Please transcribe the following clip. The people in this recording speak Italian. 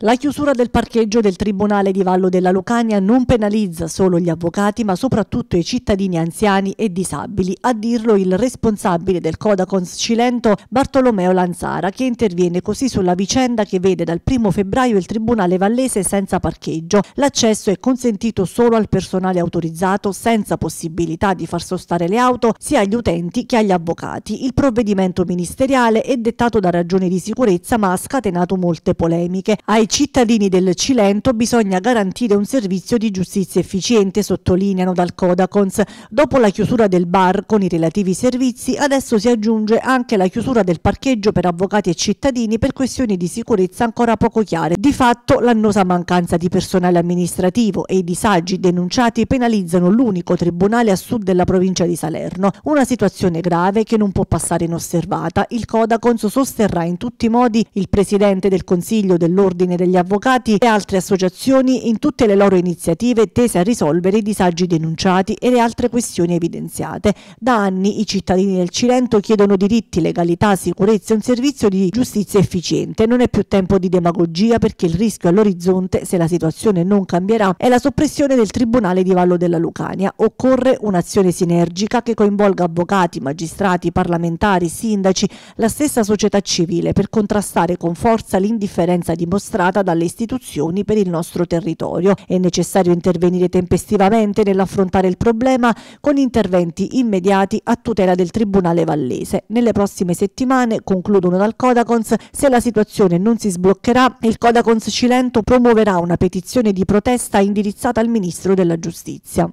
La chiusura del parcheggio del Tribunale di Vallo della Lucania non penalizza solo gli avvocati ma soprattutto i cittadini anziani e disabili, a dirlo il responsabile del Codacons Cilento Bartolomeo Lanzara che interviene così sulla vicenda che vede dal 1 febbraio il Tribunale Vallese senza parcheggio. L'accesso è consentito solo al personale autorizzato senza possibilità di far sostare le auto sia agli utenti che agli avvocati. Il provvedimento ministeriale è dettato da ragioni di sicurezza ma ha scatenato molte polemiche. Ai ai cittadini del Cilento bisogna garantire un servizio di giustizia efficiente, sottolineano dal Codacons. Dopo la chiusura del bar con i relativi servizi, adesso si aggiunge anche la chiusura del parcheggio per avvocati e cittadini per questioni di sicurezza ancora poco chiare. Di fatto l'annosa mancanza di personale amministrativo e i disagi denunciati penalizzano l'unico tribunale a sud della provincia di Salerno. Una situazione grave che non può passare inosservata. Il Codacons sosterrà in tutti i modi il presidente del Consiglio dell'Ordine Ordine degli Avvocati e altre associazioni in tutte le loro iniziative tese a risolvere i disagi denunciati e le altre questioni evidenziate. Da anni i cittadini del Cilento chiedono diritti, legalità, sicurezza e un servizio di giustizia efficiente. Non è più tempo di demagogia perché il rischio all'orizzonte, se la situazione non cambierà, è la soppressione del Tribunale di Vallo della Lucania. Occorre un'azione sinergica che coinvolga avvocati, magistrati, parlamentari, sindaci, la stessa società civile per contrastare con forza l'indifferenza dimostrata affrontata dalle istituzioni per il nostro territorio. È necessario intervenire tempestivamente nell'affrontare il problema con interventi immediati a tutela del Tribunale Vallese. Nelle prossime settimane, concludono dal Codacons, se la situazione non si sbloccherà, il Codacons Cilento promuoverà una petizione di protesta indirizzata al Ministro della Giustizia.